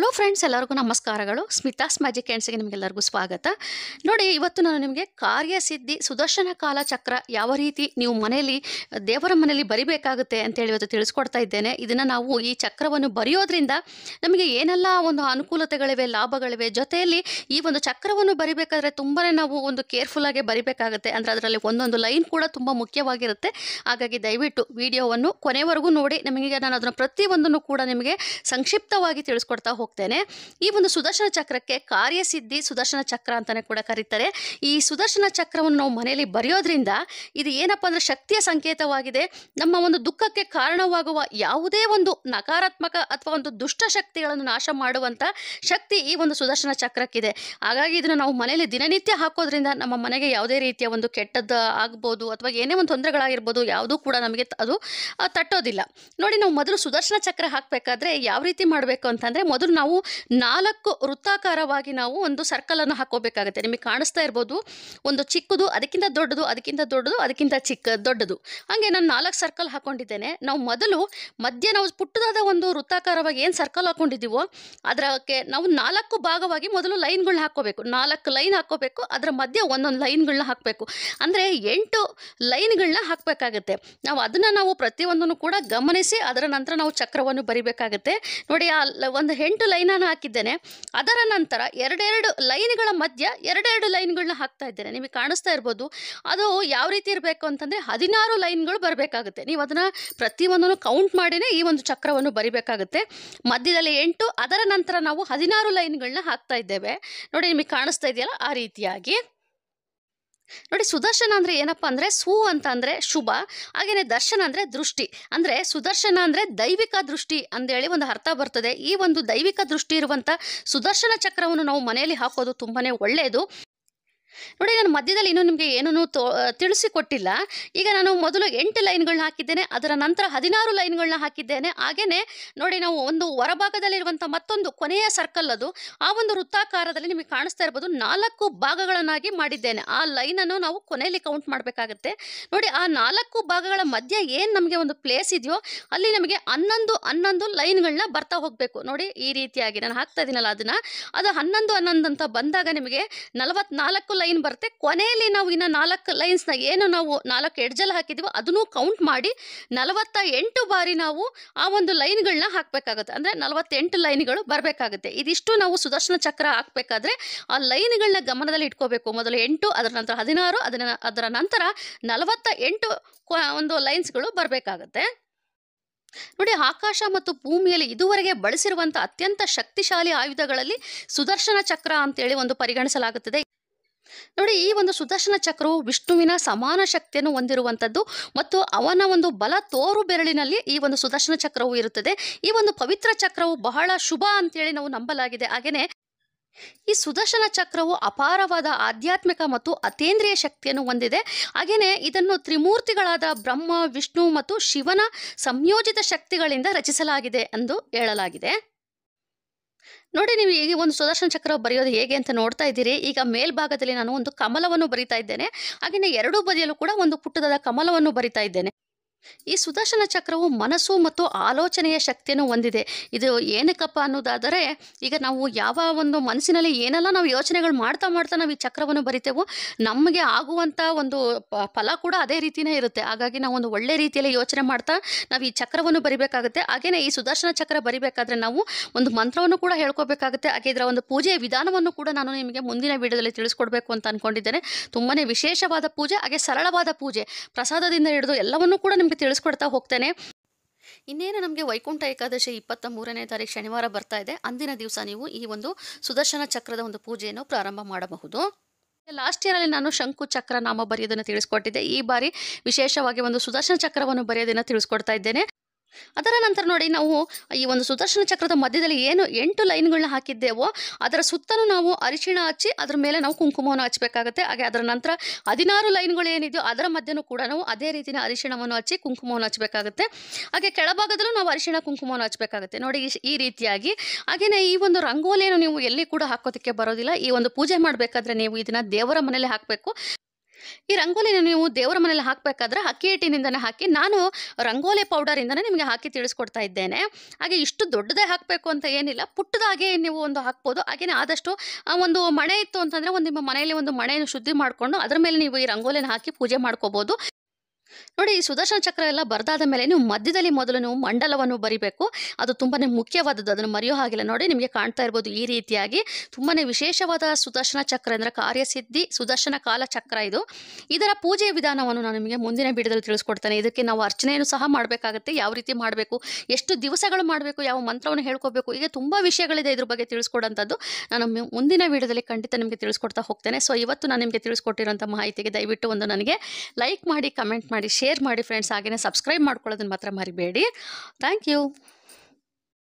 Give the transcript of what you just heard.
hello friends ಎಲ್ಲರಿಗೂ ನಮಸ್ಕಾರಗಳು Smitha's magic ಕ್ಯಾಂಡ್ಸ್ಗೆ ನಿಮಗೆಲ್ಲರಿಗೂ ಸ್ವಾಗತ ನೋಡಿ ಇವತ್ತು ನಾನು ನಿಮಗೆ ಕಾರ್ಯಸಿದ್ಧಿ ಸುದರ್ಶನ ಕಾಲ ಚಕ್ರ ಯಾವ ರೀತಿ ನೀವು ಮನೆಯಲ್ಲಿ ದೇವರ ಮನೆಯಲ್ಲಿ ಬರಿಬೇಕಾಗುತ್ತೆ ಅಂತೇಳಿ ಇವತ್ತು ತಿಳಿಸ್ಕೊಡ್ತಾ ಇದ್ದೇನೆ ಇದನ್ನು ನಾವು ಈ ಚಕ್ರವನ್ನು ಬರೆಯೋದ್ರಿಂದ ನಮಗೆ ಏನೆಲ್ಲ ಒಂದು ಅನುಕೂಲತೆಗಳಿವೆ ಲಾಭಗಳಿವೆ ಜೊತೆಯಲ್ಲಿ ಈ ಒಂದು ಚಕ್ರವನ್ನು ಬರಿಬೇಕಾದ್ರೆ ತುಂಬಾ ನಾವು ಒಂದು ಕೇರ್ಫುಲ್ಲಾಗಿ ಬರಿಬೇಕಾಗುತ್ತೆ ಅಂದರೆ ಅದರಲ್ಲಿ ಒಂದೊಂದು ಲೈನ್ ಕೂಡ ತುಂಬ ಮುಖ್ಯವಾಗಿರುತ್ತೆ ಹಾಗಾಗಿ ದಯವಿಟ್ಟು ವಿಡಿಯೋವನ್ನು ಕೊನೆವರೆಗೂ ನೋಡಿ ನಮಗೆ ನಾನು ಅದನ್ನು ಪ್ರತಿಯೊಂದನ್ನು ಕೂಡ ನಿಮಗೆ ಸಂಕ್ಷಿಪ್ತವಾಗಿ ತಿಳಿಸ್ಕೊಡ್ತಾ ಹೋಗ್ತೇನೆ ಈ ಒಂದು ಸುದರ್ಶನ ಚಕ್ರಕ್ಕೆ ಕಾರ್ಯಸಿದ್ಧಿ ಸುದರ್ಶನ ಚಕ್ರ ಅಂತಲೇ ಕೂಡ ಕರೀತಾರೆ ಈ ಸುದರ್ಶನ ಚಕ್ರವನ್ನು ನಾವು ಮನೆಯಲ್ಲಿ ಬರೆಯೋದ್ರಿಂದ ಇದು ಏನಪ್ಪ ಅಂದರೆ ಶಕ್ತಿಯ ಸಂಕೇತವಾಗಿದೆ ನಮ್ಮ ಒಂದು ದುಃಖಕ್ಕೆ ಕಾರಣವಾಗುವ ಯಾವುದೇ ಒಂದು ನಕಾರಾತ್ಮಕ ಅಥವಾ ಒಂದು ದುಷ್ಟ ಶಕ್ತಿಗಳನ್ನು ನಾಶ ಮಾಡುವಂಥ ಶಕ್ತಿ ಈ ಒಂದು ಸುದರ್ಶನ ಚಕ್ರಕ್ಕಿದೆ ಹಾಗಾಗಿ ಇದನ್ನು ನಾವು ಮನೆಯಲ್ಲಿ ದಿನನಿತ್ಯ ಹಾಕೋದ್ರಿಂದ ನಮ್ಮ ಮನೆಗೆ ಯಾವುದೇ ರೀತಿಯ ಒಂದು ಕೆಟ್ಟದ್ದು ಆಗ್ಬೋದು ಅಥವಾ ಏನೇ ಒಂದು ತೊಂದರೆಗಳಾಗಿರ್ಬೋದು ಯಾವುದೂ ಕೂಡ ನಮಗೆ ಅದು ತಟ್ಟೋದಿಲ್ಲ ನೋಡಿ ನಾವು ಮೊದಲು ಸುದರ್ಶನ ಚಕ್ರ ಹಾಕಬೇಕಾದ್ರೆ ಯಾವ ರೀತಿ ಮಾಡಬೇಕು ಅಂತಂದರೆ ಮೊದಲು ನಾವು ನಾಲ್ಕು ವೃತ್ತಾಕಾರವಾಗಿ ನಾವು ಒಂದು ಸರ್ಕಲ್ ಅನ್ನು ಹಾಕೋಬೇಕಾಗುತ್ತೆ ನಿಮಗೆ ಕಾಣಿಸ್ತಾ ಇರ್ಬೋದು ಒಂದು ಚಿಕ್ಕದು ಅದಕ್ಕಿಂತ ದೊಡ್ಡದು ಅದಕ್ಕಿಂತ ದೊಡ್ಡದು ಅದಕ್ಕಿಂತ ಚಿಕ್ಕ ದೊಡ್ಡದು ಹಾಗೆ ನಾನು ನಾಲ್ಕು ಸರ್ಕಲ್ ಹಾಕೊಂಡಿದ್ದೇನೆ ನಾವು ಮೊದಲು ಮಧ್ಯೆ ನಾವು ಪುಟ್ಟದಾದ ಒಂದು ವೃತ್ತಾಕಾರವಾಗಿ ಏನು ಸರ್ಕಲ್ ಹಾಕೊಂಡಿದ್ದೀವೋ ಅದಕ್ಕೆ ನಾವು ನಾಲ್ಕು ಭಾಗವಾಗಿ ಮೊದಲು ಲೈನ್ಗಳನ್ನ ಹಾಕೋಬೇಕು ನಾಲ್ಕು ಲೈನ್ ಹಾಕೋಬೇಕು ಅದರ ಮಧ್ಯೆ ಒಂದೊಂದು ಲೈನ್ಗಳನ್ನ ಹಾಕಬೇಕು ಅಂದರೆ ಎಂಟು ಲೈನ್ಗಳನ್ನ ಹಾಕಬೇಕಾಗುತ್ತೆ ನಾವು ಅದನ್ನು ನಾವು ಪ್ರತಿಯೊಂದನ್ನು ಕೂಡ ಗಮನಿಸಿ ಅದರ ನಂತರ ನಾವು ಚಕ್ರವನ್ನು ಬರಿಬೇಕಾಗುತ್ತೆ ನೋಡಿ ಆ ಒಂದು ಎಂಟು ಲೈನನ್ನು ಹಾಕಿದ್ದೇನೆ ಅದರ ನಂತರ ಎರಡೆರಡು ಲೈನ್ಗಳ ಮಧ್ಯ ಎರಡೆರಡು ಲೈನ್ಗಳನ್ನ ಹಾಕ್ತಾ ಇದ್ದೇನೆ ನಿಮಗೆ ಕಾಣಿಸ್ತಾ ಇರ್ಬೋದು ಅದು ಯಾವ ರೀತಿ ಇರಬೇಕು ಅಂತಂದರೆ ಹದಿನಾರು ಲೈನ್ಗಳು ಬರಬೇಕಾಗುತ್ತೆ ನೀವು ಅದನ್ನು ಪ್ರತಿಯೊಂದನ್ನು ಕೌಂಟ್ ಮಾಡಿನೇ ಈ ಒಂದು ಚಕ್ರವನ್ನು ಬರಿಬೇಕಾಗುತ್ತೆ ಮಧ್ಯದಲ್ಲಿ ಎಂಟು ಅದರ ನಂತರ ನಾವು ಹದಿನಾರು ಲೈನ್ಗಳನ್ನ ಹಾಕ್ತಾ ಇದ್ದೇವೆ ನೋಡಿ ನಿಮಗೆ ಕಾಣಿಸ್ತಾ ಇದೆಯಲ್ಲ ಆ ರೀತಿಯಾಗಿ ನೋಡಿ ಸುದರ್ಶನ ಅಂದರೆ ಏನಪ್ಪ ಅಂದರೆ ಸು ಅಂತ ಅಂದರೆ ಶುಭ ಹಾಗೆಯೇ ದರ್ಶನ ಅಂದರೆ ದೃಷ್ಟಿ ಅಂದರೆ ಸುದರ್ಶನ ಅಂದರೆ ದೈವಿಕ ದೃಷ್ಟಿ ಅಂತೇಳಿ ಒಂದು ಅರ್ಥ ಬರ್ತದೆ ಈ ಒಂದು ದೈವಿಕ ದೃಷ್ಟಿ ಇರುವಂಥ ಸುದರ್ಶನ ಚಕ್ರವನ್ನು ನಾವು ಮನೆಯಲ್ಲಿ ಹಾಕೋದು ತುಂಬಾ ಒಳ್ಳೆಯದು ನೋಡಿ ನಾನು ಮಧ್ಯದಲ್ಲಿ ಇನ್ನೂ ನಿಮಗೆ ಏನೂ ತೋ ತಿಳಿಸಿಕೊಟ್ಟಿಲ್ಲ ಈಗ ನಾನು ಮೊದಲು ಎಂಟು ಲೈನ್ಗಳನ್ನ ಹಾಕಿದ್ದೇನೆ ಅದರ ನಂತರ ಹದಿನಾರು ಲೈನ್ಗಳನ್ನ ಹಾಕಿದ್ದೇನೆ ಹಾಗೆಯೇ ನೋಡಿ ನಾವು ಒಂದು ಹೊರಭಾಗದಲ್ಲಿರುವಂಥ ಮತ್ತೊಂದು ಕೊನೆಯ ಸರ್ಕಲ್ ಅದು ಆ ಒಂದು ವೃತ್ತಾಕಾರದಲ್ಲಿ ನಿಮಗೆ ಕಾಣಿಸ್ತಾ ಇರ್ಬೋದು ನಾಲ್ಕು ಭಾಗಗಳನ್ನಾಗಿ ಮಾಡಿದ್ದೇನೆ ಆ ಲೈನನ್ನು ನಾವು ಕೊನೆಯಲ್ಲಿ ಕೌಂಟ್ ಮಾಡಬೇಕಾಗತ್ತೆ ನೋಡಿ ಆ ನಾಲ್ಕು ಭಾಗಗಳ ಮಧ್ಯೆ ಏನು ನಮಗೆ ಒಂದು ಪ್ಲೇಸ್ ಇದೆಯೋ ಅಲ್ಲಿ ನಮಗೆ ಹನ್ನೊಂದು ಹನ್ನೊಂದು ಲೈನ್ಗಳನ್ನ ಬರ್ತಾ ಹೋಗಬೇಕು ನೋಡಿ ಈ ರೀತಿಯಾಗಿ ನಾನು ಹಾಕ್ತಾ ಇದ್ದೀನಲ್ಲ ಅದನ್ನು ಅದು ಹನ್ನೊಂದು ಹನ್ನೊಂದು ಅಂತ ಬಂದಾಗ ನಿಮಗೆ ನಲವತ್ನಾಲ್ಕು ಲೈನ್ ಬರುತ್ತೆ ಕೊನೆಯಲ್ಲಿ ನಾವು ಇನ್ನು ನಾಲ್ಕು ಲೈನ್ಸ್ನ ಏನು ನಾವು ನಾಲ್ಕು ಎಡ್ಜಲ್ಲಿ ಹಾಕಿದ್ದೀವೋ ಅದನ್ನು ಕೌಂಟ್ ಮಾಡಿ ನಲವತ್ತ ಎಂಟು ಬಾರಿ ನಾವು ಆ ಒಂದು ಲೈನ್ಗಳನ್ನ ಹಾಕಬೇಕಾಗುತ್ತೆ ಅಂದರೆ ನಲವತ್ತೆಂಟು ಲೈನ್ಗಳು ಬರಬೇಕಾಗುತ್ತೆ ಇದಿಷ್ಟು ನಾವು ಸುದರ್ಶನ ಚಕ್ರ ಹಾಕಬೇಕಾದ್ರೆ ಆ ಲೈನ್ಗಳನ್ನ ಗಮನದಲ್ಲಿ ಇಟ್ಕೋಬೇಕು ಮೊದಲು ಎಂಟು ಅದರ ನಂತರ ಹದಿನಾರು ಅದನ್ನ ಅದರ ನಂತರ ನಲವತ್ತ ಎಂಟು ಒಂದು ಲೈನ್ಸ್ಗಳು ಬರಬೇಕಾಗುತ್ತೆ ನೋಡಿ ಆಕಾಶ ಮತ್ತು ಭೂಮಿಯಲ್ಲಿ ಇದುವರೆಗೆ ಬಳಸಿರುವಂತಹ ಅತ್ಯಂತ ಶಕ್ತಿಶಾಲಿ ಆಯುಧಗಳಲ್ಲಿ ಸುದರ್ಶನ ಚಕ್ರ ಅಂತೇಳಿ ಒಂದು ಪರಿಗಣಿಸಲಾಗುತ್ತದೆ ನೋಡಿ ಈ ಒಂದು ಸುದರ್ಶನ ಚಕ್ರವು ವಿಷ್ಣುವಿನ ಸಮಾನ ಶಕ್ತಿಯನ್ನು ಹೊಂದಿರುವಂಥದ್ದು ಮತ್ತು ಅವನ ಒಂದು ಬಲ ತೋರು ಬೆರಳಿನಲ್ಲಿ ಈ ಒಂದು ಸುದರ್ಶನ ಚಕ್ರವು ಇರುತ್ತದೆ ಈ ಒಂದು ಪವಿತ್ರ ಚಕ್ರವು ಬಹಳ ಶುಭ ಅಂತೇಳಿ ನಾವು ನಂಬಲಾಗಿದೆ ಹಾಗೆಯೇ ಈ ಸುದರ್ಶನ ಚಕ್ರವು ಅಪಾರವಾದ ಆಧ್ಯಾತ್ಮಿಕ ಮತ್ತು ಅತೇಂದ್ರಿಯ ಶಕ್ತಿಯನ್ನು ಹೊಂದಿದೆ ಹಾಗೆಯೇ ಇದನ್ನು ತ್ರಿಮೂರ್ತಿಗಳಾದ ಬ್ರಹ್ಮ ವಿಷ್ಣು ಮತ್ತು ಶಿವನ ಸಂಯೋಜಿತ ಶಕ್ತಿಗಳಿಂದ ರಚಿಸಲಾಗಿದೆ ಎಂದು ಹೇಳಲಾಗಿದೆ ನೋಡಿ ನೀವು ಈಗ ಒಂದು ಸುದರ್ಶನ ಚಕ್ರ ಬರೆಯೋದು ಹೇಗೆ ಅಂತ ನೋಡ್ತಾ ಇದ್ದೀರಿ ಈಗ ಮೇಲ್ಭಾಗದಲ್ಲಿ ನಾನು ಒಂದು ಕಮಲವನ್ನು ಬರಿತಾ ಇದ್ದೇನೆ ಹಾಗೆಯೇ ಎರಡೂ ಬದಿಯಲ್ಲೂ ಕೂಡ ಒಂದು ಪುಟ್ಟದಾದ ಕಮಲವನ್ನು ಬರಿತಾ ಇದ್ದೇನೆ ಈ ಸುದರ್ಶನ ಚಕ್ರವು ಮನಸ್ಸು ಮತ್ತು ಆಲೋಚನೆಯ ಶಕ್ತಿಯನ್ನು ಹೊಂದಿದೆ ಇದು ಏನಕ್ಕಪ್ಪ ಅನ್ನೋದಾದರೆ ಈಗ ನಾವು ಯಾವ ಒಂದು ಮನಸ್ಸಿನಲ್ಲಿ ಏನೆಲ್ಲ ನಾವು ಯೋಚನೆಗಳು ಮಾಡ್ತಾ ಮಾಡ್ತಾ ನಾವು ಈ ಚಕ್ರವನ್ನು ಬರಿತೇವೋ ನಮಗೆ ಆಗುವಂಥ ಒಂದು ಫಲ ಕೂಡ ಅದೇ ರೀತಿಯೇ ಇರುತ್ತೆ ಹಾಗಾಗಿ ನಾವು ಒಂದು ಒಳ್ಳೆ ರೀತಿಯಲ್ಲಿ ಯೋಚನೆ ಮಾಡ್ತಾ ನಾವು ಈ ಚಕ್ರವನ್ನು ಬರಿಬೇಕಾಗುತ್ತೆ ಹಾಗೆಯೇ ಈ ಸುದರ್ಶನ ಚಕ್ರ ಬರಿಬೇಕಾದ್ರೆ ನಾವು ಒಂದು ಮಂತ್ರವನ್ನು ಕೂಡ ಹೇಳ್ಕೋಬೇಕಾಗುತ್ತೆ ಹಾಗೆ ಇದರ ಒಂದು ಪೂಜೆಯ ವಿಧಾನವನ್ನು ಕೂಡ ನಾನು ನಿಮಗೆ ಮುಂದಿನ ವಿಡಿಯೋದಲ್ಲಿ ತಿಳಿಸ್ಕೊಡ್ಬೇಕು ಅಂತ ಅಂದ್ಕೊಂಡಿದ್ದೇನೆ ತುಂಬನೇ ವಿಶೇಷವಾದ ಪೂಜೆ ಹಾಗೆ ಸರಳವಾದ ಪೂಜೆ ಪ್ರಸಾದದಿಂದ ಹಿಡಿದು ಎಲ್ಲವನ್ನು ಕೂಡ ನಿಮಗೆ ತಿಳಿಸ್ಕೊಡ್ತಾ ಹೋಗ್ತೇನೆ ಇನ್ನೇನು ನಮಗೆ ವೈಕುಂಠ ಏಕಾದಶಿ ಇಪ್ಪತ್ತ ಮೂರನೇ ತಾರೀಕು ಶನಿವಾರ ಬರ್ತಾ ಇದೆ ಅಂದಿನ ದಿವಸ ನೀವು ಈ ಒಂದು ಸುದರ್ಶನ ಚಕ್ರದ ಒಂದು ಪೂಜೆಯನ್ನು ಪ್ರಾರಂಭ ಮಾಡಬಹುದು ಲಾಸ್ಟ್ ಇಯರಲ್ಲಿ ನಾನು ಶಂಕು ಚಕ್ರ ನಾಮ ಬರೆಯೋದನ್ನು ತಿಳಿಸ್ಕೊಟ್ಟಿದ್ದೆ ಈ ಬಾರಿ ವಿಶೇಷವಾಗಿ ಒಂದು ಸುದರ್ಶನ ಚಕ್ರವನ್ನು ಬರೆಯೋದನ್ನು ತಿಳಿಸ್ಕೊಡ್ತಾ ಇದ್ದೇನೆ ಅದರ ನಂತರ ನೋಡಿ ನಾವು ಈ ಒಂದು ಸುದರ್ಶನ ಚಕ್ರದ ಮಧ್ಯದಲ್ಲಿ ಏನು ಎಂಟು ಲೈನ್ಗಳನ್ನ ಹಾಕಿದ್ದೇವೋ ಅದರ ಸುತ್ತಲೂ ನಾವು ಅರಿಶಿಣ ಹಚ್ಚಿ ಅದರ ಮೇಲೆ ನಾವು ಕುಂಕುಮವನ್ನು ಹಚ್ಚಬೇಕಾಗುತ್ತೆ ಹಾಗೆ ಅದರ ನಂತರ ಹದಿನಾರು ಲೈನ್ಗಳು ಏನಿದೆಯೋ ಅದರ ಮಧ್ಯನೂ ಕೂಡ ನಾವು ಅದೇ ರೀತಿಯ ಅರಿಶಿಣವನ್ನು ಹಚ್ಚಿ ಕುಂಕುಮವನ್ನು ಹಚ್ಚಬೇಕಾಗುತ್ತೆ ಹಾಗೆ ಕೆಳಭಾಗದಲ್ಲೂ ನಾವು ಅರಿಶಿಣ ಕುಂಕುಮವನ್ನು ಹಚ್ಚಬೇಕಾಗುತ್ತೆ ನೋಡಿ ಈ ರೀತಿಯಾಗಿ ಹಾಗೆಯೇ ಈ ಒಂದು ರಂಗೋಲಿಯನ್ನು ನೀವು ಎಲ್ಲಿ ಕೂಡ ಹಾಕೋದಕ್ಕೆ ಬರೋದಿಲ್ಲ ಈ ಒಂದು ಪೂಜೆ ಮಾಡಬೇಕಾದ್ರೆ ನೀವು ಇದನ್ನು ದೇವರ ಮನೆಯಲ್ಲಿ ಹಾಕಬೇಕು ಈ ರಂಗೋಲಿನ ನೀವು ದೇವರ ಮನೇಲಿ ಹಾಕಬೇಕಾದ್ರೆ ಅಕ್ಕಿ ಹಿಟ್ಟಿನಿಂದನೇ ಹಾಕಿ ನಾನು ರಂಗೋಲಿ ಪೌಡರಿಂದನೇ ನಿಮಗೆ ಹಾಕಿ ತಿಳಿಸ್ಕೊಡ್ತಾ ಇದ್ದೇನೆ ಹಾಗೆ ಇಷ್ಟು ದೊಡ್ಡದೇ ಹಾಕಬೇಕು ಅಂತ ಏನಿಲ್ಲ ಪುಟ್ಟದಾಗೆ ನೀವು ಒಂದು ಹಾಕ್ಬೋದು ಹಾಗೆಯೇ ಆದಷ್ಟು ಒಂದು ಮಣೆ ಇತ್ತು ಅಂತಂದರೆ ಒಂದು ನಿಮ್ಮ ಮನೆಯಲ್ಲಿ ಒಂದು ಮಣೆಯನ್ನು ಶುದ್ಧಿ ಮಾಡಿಕೊಂಡು ಅದರ ಮೇಲೆ ನೀವು ಈ ರಂಗೋಲಿನ ಹಾಕಿ ಪೂಜೆ ಮಾಡ್ಕೋಬೋದು ನೋಡಿ ಈ ಸುದರ್ಶನ ಚಕ್ರ ಎಲ್ಲ ಬರೆದಾದ ಮೇಲೆ ನೀವು ಮಧ್ಯದಲ್ಲಿ ಮೊದಲು ನೀವು ಮಂಡಲವನ್ನು ಬರಿಬೇಕು ಅದು ತುಂಬಾ ಮುಖ್ಯವಾದದ್ದು ಅದನ್ನು ಮರೆಯೋ ಹಾಗಿಲ್ಲ ನೋಡಿ ನಿಮಗೆ ಕಾಣ್ತಾ ಇರ್ಬೋದು ಈ ರೀತಿಯಾಗಿ ತುಂಬಾ ವಿಶೇಷವಾದ ಸುದರ್ಶನ ಚಕ್ರ ಅಂದರೆ ಕಾರ್ಯಸಿದ್ಧಿ ಸುದರ್ಶನ ಕಾಲ ಚಕ್ರ ಇದು ಇದರ ಪೂಜೆ ವಿಧಾನವನ್ನು ನಾನು ನಿಮಗೆ ಮುಂದಿನ ವಿಡಿಯೋದಲ್ಲಿ ತಿಳಿಸ್ಕೊಡ್ತೇನೆ ಇದಕ್ಕೆ ನಾವು ಅರ್ಚನೆಯನ್ನು ಸಹ ಮಾಡಬೇಕಾಗುತ್ತೆ ಯಾವ ರೀತಿ ಮಾಡಬೇಕು ಎಷ್ಟು ದಿವಸಗಳು ಮಾಡಬೇಕು ಯಾವ ಮಂತ್ರವನ್ನು ಹೇಳ್ಕೋಬೇಕು ಈಗ ತುಂಬ ವಿಷಯಗಳಿದೆ ಇದ್ರ ಬಗ್ಗೆ ತಿಳಿಸ್ಕೊಡೋಂಥದ್ದು ನಾನು ಮುಂದಿನ ವಿಡಿಯೋದಲ್ಲಿ ಖಂಡಿತ ನಿಮಗೆ ತಿಳಿಸ್ಕೊಡ್ತಾ ಹೋಗ್ತೇನೆ ಸೊ ಇವತ್ತು ನಾನು ನಿಮಗೆ ತಿಳಿಸ್ಕೊಟ್ಟಿರುವಂಥ ಮಾಹಿತಿಗೆ ದಯವಿಟ್ಟು ಒಂದು ನನಗೆ ಲೈಕ್ ಮಾಡಿ ಕಮೆಂಟ್ ಮಾಡಿ ಮಾಡಿ ಶೇರ್ ಮಾಡಿ ಫ್ರೆಂಡ್ಸ್ ಹಾಗೆಯೇ ಸಬ್ಸ್ಕ್ರೈಬ್ ಮಾಡ್ಕೊಳ್ಳೋದನ್ನು ಮಾತ್ರ ಮರಿಬೇಡಿ ಥ್ಯಾಂಕ್ ಯು